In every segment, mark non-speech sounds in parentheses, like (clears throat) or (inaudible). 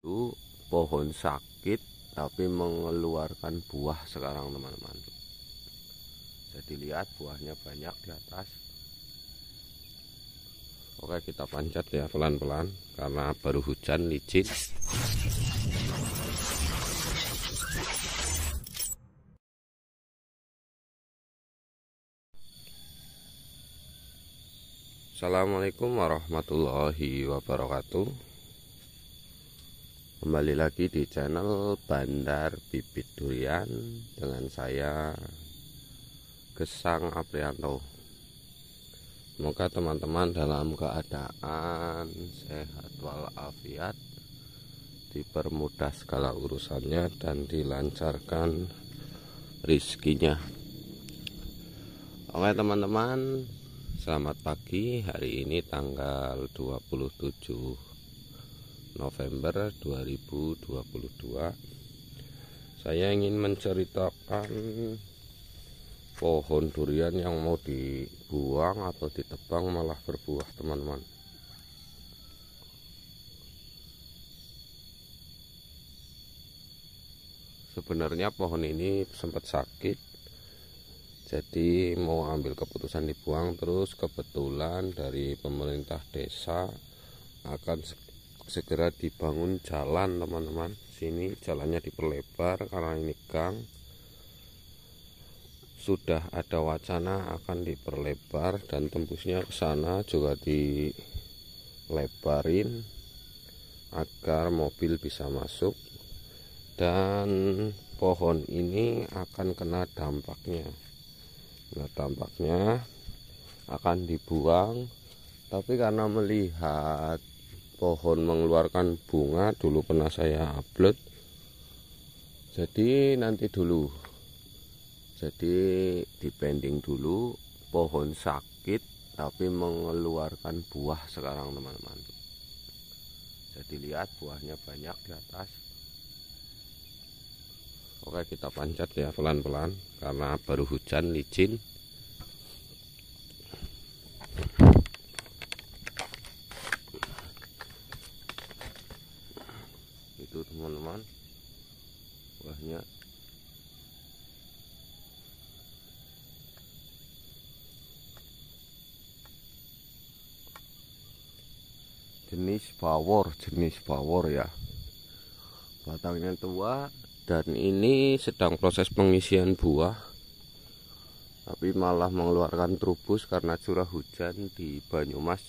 itu pohon sakit tapi mengeluarkan buah sekarang teman-teman jadi lihat buahnya banyak di atas oke kita panjat ya pelan-pelan karena baru hujan licin Assalamualaikum warahmatullahi wabarakatuh kembali lagi di channel Bandar Bibit Durian dengan saya Gesang Aprianto semoga teman-teman dalam keadaan sehat walafiat dipermudah segala urusannya dan dilancarkan rizkinya Oke teman-teman Selamat pagi hari ini tanggal 27 November 2022 saya ingin menceritakan pohon durian yang mau dibuang atau ditebang malah berbuah teman-teman sebenarnya pohon ini sempat sakit jadi mau ambil keputusan dibuang terus kebetulan dari pemerintah desa akan segera dibangun jalan teman-teman sini jalannya diperlebar karena ini gang sudah ada wacana akan diperlebar dan tembusnya ke sana juga dilebarin agar mobil bisa masuk dan pohon ini akan kena dampaknya nah dampaknya akan dibuang tapi karena melihat pohon mengeluarkan bunga dulu pernah saya upload jadi nanti dulu jadi dipending dulu pohon sakit tapi mengeluarkan buah sekarang teman-teman jadi lihat buahnya banyak di atas Oke kita pancat ya pelan-pelan karena baru hujan licin banyak jenis power jenis power ya batangnya tua dan ini sedang proses pengisian buah tapi malah mengeluarkan trubus karena curah hujan di Banyumas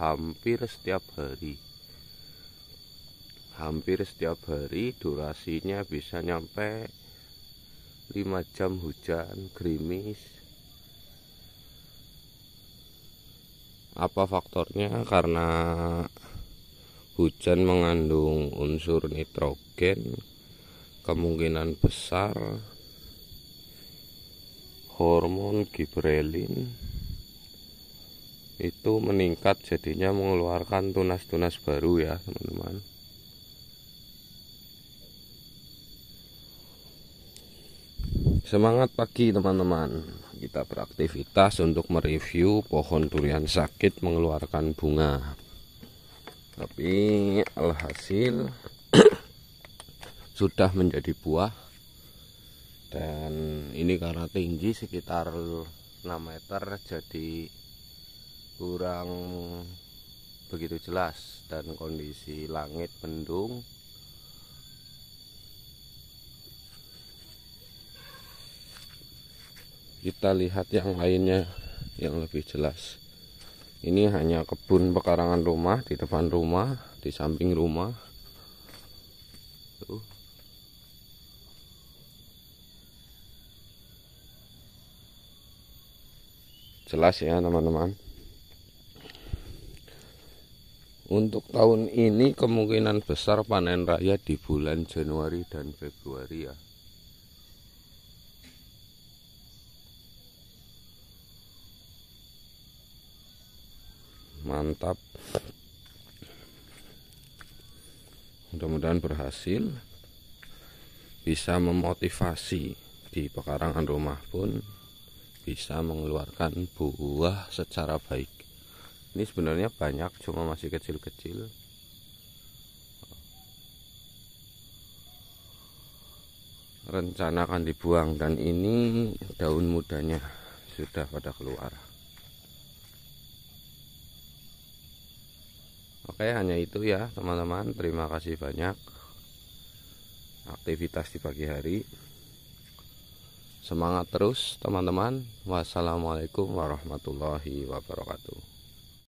hampir setiap hari hampir setiap hari durasinya bisa nyampe 5 jam hujan gerimis apa faktornya karena hujan mengandung unsur nitrogen kemungkinan besar hormon gibrelin itu meningkat jadinya mengeluarkan tunas-tunas baru ya teman-teman Semangat pagi teman-teman Kita beraktivitas untuk mereview pohon durian sakit mengeluarkan bunga Tapi alhasil (clears throat) Sudah menjadi buah Dan ini karena tinggi sekitar 6 meter Jadi kurang begitu jelas Dan kondisi langit mendung kita lihat yang lainnya yang lebih jelas ini hanya kebun pekarangan rumah di depan rumah di samping rumah tuh jelas ya teman-teman untuk tahun ini kemungkinan besar panen raya di bulan Januari dan Februari ya mantap mudah-mudahan berhasil bisa memotivasi di pekarangan rumah pun bisa mengeluarkan buah secara baik ini sebenarnya banyak cuma masih kecil-kecil rencana akan dibuang dan ini daun mudanya sudah pada keluar Oke, hanya itu ya, teman-teman. Terima kasih banyak aktivitas di pagi hari. Semangat terus, teman-teman. Wassalamualaikum warahmatullahi wabarakatuh.